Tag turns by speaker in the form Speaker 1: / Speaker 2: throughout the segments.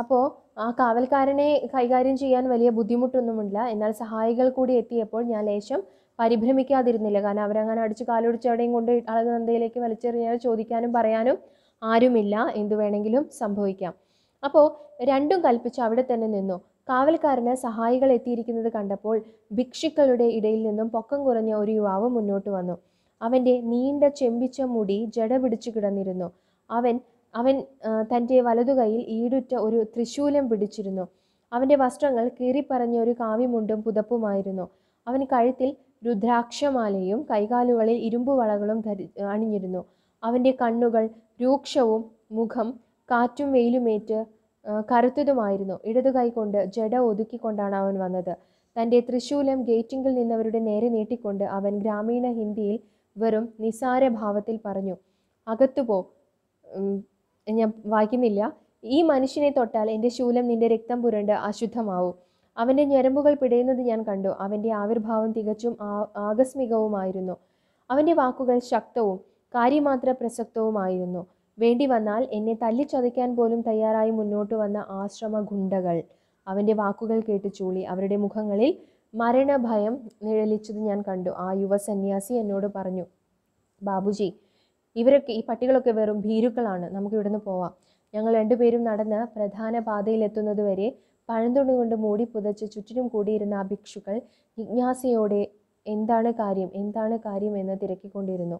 Speaker 1: അപ്പോൾ ആ കാവൽക്കാരനെ കൈകാര്യം ചെയ്യാൻ വലിയ ബുദ്ധിമുട്ടൊന്നുമില്ല എന്നാൽ സഹായികൾ കൂടി എത്തിയപ്പോൾ ഞാൻ ലേശം പരിഭ്രമിക്കാതിരുന്നില്ല കാരണം അവരങ്ങനെ അടിച്ച് കാലൊടിച്ച് അവിടെയും കൊണ്ട് അളകനന്ദയിലേക്ക് വലിച്ചെറിഞ്ഞാൽ ചോദിക്കാനും പറയാനും ആരുമില്ല എന്തു വേണമെങ്കിലും സംഭവിക്കാം അപ്പോൾ രണ്ടും കൽപ്പിച്ച് അവിടെ തന്നെ നിന്നു കാവൽക്കാരന് സഹായികൾ എത്തിയിരിക്കുന്നത് കണ്ടപ്പോൾ ഭിക്ഷുക്കളുടെ ഇടയിൽ നിന്നും പൊക്കം കുറഞ്ഞ ഒരു യുവാവ് മുന്നോട്ട് വന്നു അവൻ്റെ നീണ്ട ചെമ്പിച്ച മുടി ജട പിടിച്ചു കിടന്നിരുന്നു അവൻ അവൻ തൻ്റെ വലതുകൈയിൽ ഈടുറ്റ ഒരു ത്രിശൂലം പിടിച്ചിരുന്നു അവൻ്റെ വസ്ത്രങ്ങൾ കീറിപ്പറഞ്ഞ ഒരു കാവിമുണ്ടും പുതപ്പുമായിരുന്നു അവൻ കഴുത്തിൽ രുദ്രാക്ഷമാലയും കൈകാലുകളിൽ ഇരുമ്പു വളകളും ധരി അണിഞ്ഞിരുന്നു അവൻ്റെ കണ്ണുകൾ രൂക്ഷവും മുഖം കാറ്റും വെയിലുമേറ്റ് കറുത്തതുമായിരുന്നു ഇടതു കൊണ്ട് ജഡ ഒതുക്കിക്കൊണ്ടാണ് അവൻ വന്നത് തൻ്റെ തൃശൂലം ഗേറ്റിംഗിൽ നിന്നവരുടെ നേരെ നീട്ടിക്കൊണ്ട് അവൻ ഗ്രാമീണ ഹിന്ദിയിൽ വെറും നിസാര ഭാവത്തിൽ പറഞ്ഞു അകത്തുപോ ഞാൻ വായിക്കുന്നില്ല ഈ മനുഷ്യനെ തൊട്ടാൽ എൻ്റെ ശൂലം നിന്റെ രക്തം പുരണ്ട് അശുദ്ധമാവും അവൻ്റെ ഞരമ്പുകൾ പിടയുന്നത് ഞാൻ കണ്ടു അവൻ്റെ ആവിർഭാവം തികച്ചും ആകസ്മികവുമായിരുന്നു അവൻ്റെ വാക്കുകൾ ശക്തവും കാര്യമാത്ര പ്രസക്തവുമായിരുന്നു വേണ്ടി വന്നാൽ എന്നെ തല്ലിച്ചതയ്ക്കാൻ പോലും തയ്യാറായി മുന്നോട്ട് വന്ന ആശ്രമ ഗുണ്ടകൾ അവൻ്റെ വാക്കുകൾ കേട്ട് ചൂളി അവരുടെ മുഖങ്ങളിൽ മരണഭയം നിഴലിച്ചത് ഞാൻ കണ്ടു ആ യുവ സന്യാസി എന്നോട് പറഞ്ഞു ബാബുജി ഇവരൊക്കെ ഈ പട്ടികളൊക്കെ വെറും ഭീരുക്കളാണ് നമുക്ക് ഇവിടുന്ന് പോവാം ഞങ്ങൾ രണ്ടുപേരും നടന്ന് പ്രധാന പാതയിലെത്തുന്നത് വരെ പഴന്തുണി കൊണ്ട് മൂടി പുതച്ച് ചുറ്റിനും കൂടിയിരുന്ന ആ ഭിക്ഷുക്കൾ ജിജ്ഞാസയോടെ എന്താണ് കാര്യം എന്താണ് കാര്യം എന്ന് തിരക്കിക്കൊണ്ടിരുന്നു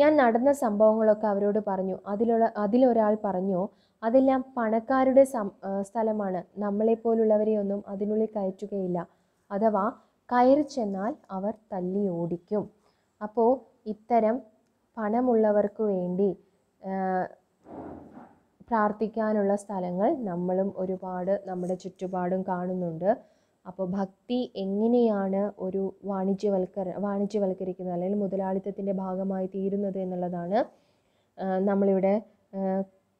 Speaker 1: ഞാൻ നടന്ന സംഭവങ്ങളൊക്കെ അവരോട് പറഞ്ഞു അതിലുള്ള അതിലൊരാൾ പറഞ്ഞു അതെല്ലാം പണക്കാരുടെ സ്ഥലമാണ് നമ്മളെപ്പോലുള്ളവരെയൊന്നും അതിനുള്ളിൽ കയറ്റുകയില്ല അഥവാ കയറി ചെന്നാൽ അവർ തല്ലി ഓടിക്കും അപ്പോൾ ഇത്തരം പണമുള്ളവർക്ക് വേണ്ടി പ്രാർത്ഥിക്കാനുള്ള സ്ഥലങ്ങൾ നമ്മളും ഒരുപാട് നമ്മുടെ ചുറ്റുപാടും കാണുന്നുണ്ട് അപ്പോൾ ഭക്തി എങ്ങനെയാണ് ഒരു വാണിജ്യവൽക്കര വാണിജ്യവൽക്കരിക്കുന്നത് അല്ലെങ്കിൽ മുതലാളിത്തത്തിൻ്റെ ഭാഗമായി തീരുന്നത് എന്നുള്ളതാണ് നമ്മളിവിടെ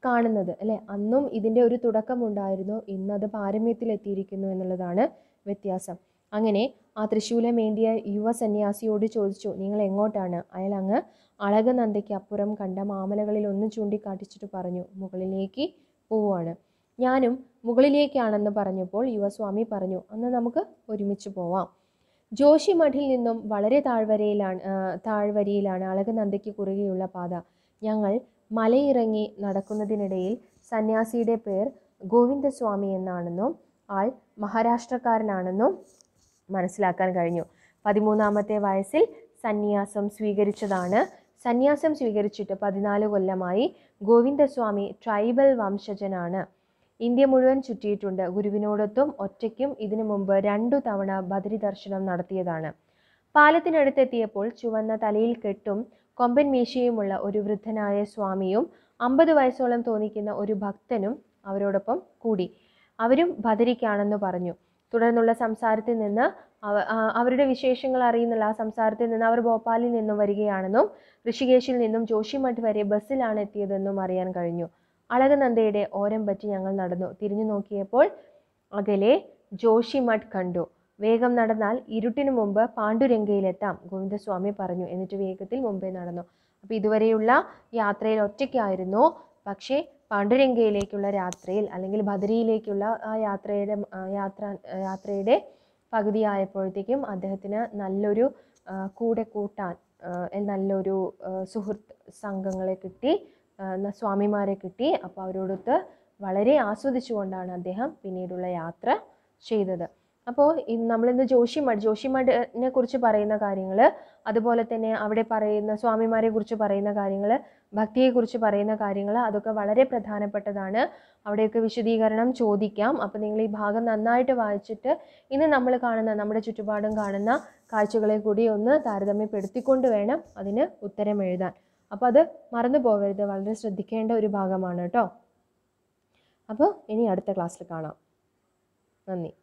Speaker 1: കാണുന്നത് അല്ലേ അന്നും ഇതിൻ്റെ ഒരു തുടക്കമുണ്ടായിരുന്നു ഇന്നത് പാരമ്യത്തിലെത്തിയിരിക്കുന്നു എന്നുള്ളതാണ് വ്യത്യാസം അങ്ങനെ ആ തൃശ്ശൂലമേന്തിയ യുവ സന്യാസിയോട് ചോദിച്ചു നിങ്ങൾ എങ്ങോട്ടാണ് അയാൾ അങ്ങ് അളകനന്ദയ്ക്ക് അപ്പുറം കണ്ട മാമലകളിൽ ഒന്ന് ചൂണ്ടിക്കാട്ടിച്ചിട്ട് പറഞ്ഞു മുകളിലേക്ക് പോവാണ് ഞാനും മുകളിലേക്കാണെന്ന് പറഞ്ഞപ്പോൾ യുവസ്വാമി പറഞ്ഞു അന്ന് നമുക്ക് ഒരുമിച്ച് പോവാം ജോഷി മഠിൽ നിന്നും വളരെ താഴ്വരയിലാണ് താഴ്വരയിലാണ് അളകനന്ദയ്ക്ക് കുറുകെയുള്ള പാത ഞങ്ങൾ മലയിറങ്ങി നടക്കുന്നതിനിടയിൽ സന്യാസിയുടെ പേർ ഗോവിന്ദസ്വാമി എന്നാണെന്നും ആൾ മഹാരാഷ്ട്രക്കാരനാണെന്നും മനസ്സിലാക്കാൻ കഴിഞ്ഞു പതിമൂന്നാമത്തെ വയസ്സിൽ സന്യാസം സ്വീകരിച്ചതാണ് സന്യാസം സ്വീകരിച്ചിട്ട് പതിനാല് കൊല്ലമായി ഗോവിന്ദസ്വാമി ട്രൈബൽ വംശജനാണ് ഇന്ത്യ മുഴുവൻ ചുറ്റിയിട്ടുണ്ട് ഗുരുവിനോടൊത്തും ഒറ്റയ്ക്കും ഇതിനു മുമ്പ് രണ്ടു തവണ ബദരി ദർശനം നടത്തിയതാണ് പാലത്തിനടുത്തെത്തിയപ്പോൾ ചുവന്ന തലയിൽ കെട്ടും കൊമ്പൻ മീശയുമുള്ള ഒരു വൃദ്ധനായ സ്വാമിയും അമ്പത് വയസ്സോളം തോന്നിക്കുന്ന ഒരു ഭക്തനും അവരോടൊപ്പം കൂടി അവരും ബദരിക്കാണെന്ന് പറഞ്ഞു തുടർന്നുള്ള സംസാരത്തിൽ നിന്ന് അവരുടെ വിശേഷങ്ങൾ അറിയുന്നുള്ള ആ സംസാരത്തിൽ നിന്ന് അവർ ഭോപ്പാലിൽ നിന്നും വരികയാണെന്നും ഋഷികേശിൽ നിന്നും ജോഷിമഠ് വരെ ബസ്സിലാണ് എത്തിയതെന്നും അറിയാൻ കഴിഞ്ഞു അളകനന്ദയുടെ ഓരം പറ്റി ഞങ്ങൾ നടന്നു തിരിഞ്ഞു നോക്കിയപ്പോൾ അകലെ ജോഷിമഠ് കണ്ടു വേഗം നടന്നാൽ ഇരുട്ടിനു മുമ്പ് പാണ്ഡുരംഗയിലെത്താം ഗോവിന്ദസ്വാമി പറഞ്ഞു എന്നിട്ട് വേഗത്തിൽ മുമ്പേ നടന്നു അപ്പോൾ ഇതുവരെയുള്ള യാത്രയിൽ ഒറ്റയ്ക്കായിരുന്നു പക്ഷേ പാണ്ഡുരംഗയിലേക്കുള്ള രാത്രിയിൽ അല്ലെങ്കിൽ ബദരിയിലേക്കുള്ള ആ യാത്രയുടെ യാത്ര യാത്രയുടെ പകുതിയായപ്പോഴത്തേക്കും അദ്ദേഹത്തിന് നല്ലൊരു കൂടെ കൂട്ടാൻ നല്ലൊരു സുഹൃത്ത് സംഘങ്ങളെ കിട്ടി സ്വാമിമാരെ കിട്ടി അപ്പോൾ അവരോടൊത്ത് വളരെ ആസ്വദിച്ചുകൊണ്ടാണ് അദ്ദേഹം പിന്നീടുള്ള യാത്ര ചെയ്തത് അപ്പോൾ നമ്മളിന്ന് ജോഷിമഠ് ജോഷിമഠിനെ കുറിച്ച് പറയുന്ന കാര്യങ്ങൾ അതുപോലെ തന്നെ അവിടെ പറയുന്ന സ്വാമിമാരെ കുറിച്ച് പറയുന്ന കാര്യങ്ങൾ ഭക്തിയെക്കുറിച്ച് പറയുന്ന കാര്യങ്ങൾ അതൊക്കെ വളരെ പ്രധാനപ്പെട്ടതാണ് അവിടെയൊക്കെ വിശദീകരണം ചോദിക്കാം അപ്പോൾ നിങ്ങൾ ഈ ഭാഗം നന്നായിട്ട് വായിച്ചിട്ട് ഇന്ന് നമ്മൾ കാണുന്ന നമ്മുടെ ചുറ്റുപാടും കാണുന്ന കാഴ്ചകളെ കൂടി ഒന്ന് താരതമ്യപ്പെടുത്തിക്കൊണ്ട് വേണം അതിന് ഉത്തരം എഴുതാൻ അപ്പോൾ അത് മറന്നു പോകരുത് വളരെ ശ്രദ്ധിക്കേണ്ട ഒരു ഭാഗമാണ് കേട്ടോ അപ്പോൾ ഇനി അടുത്ത ക്ലാസ്സിൽ കാണാം നന്ദി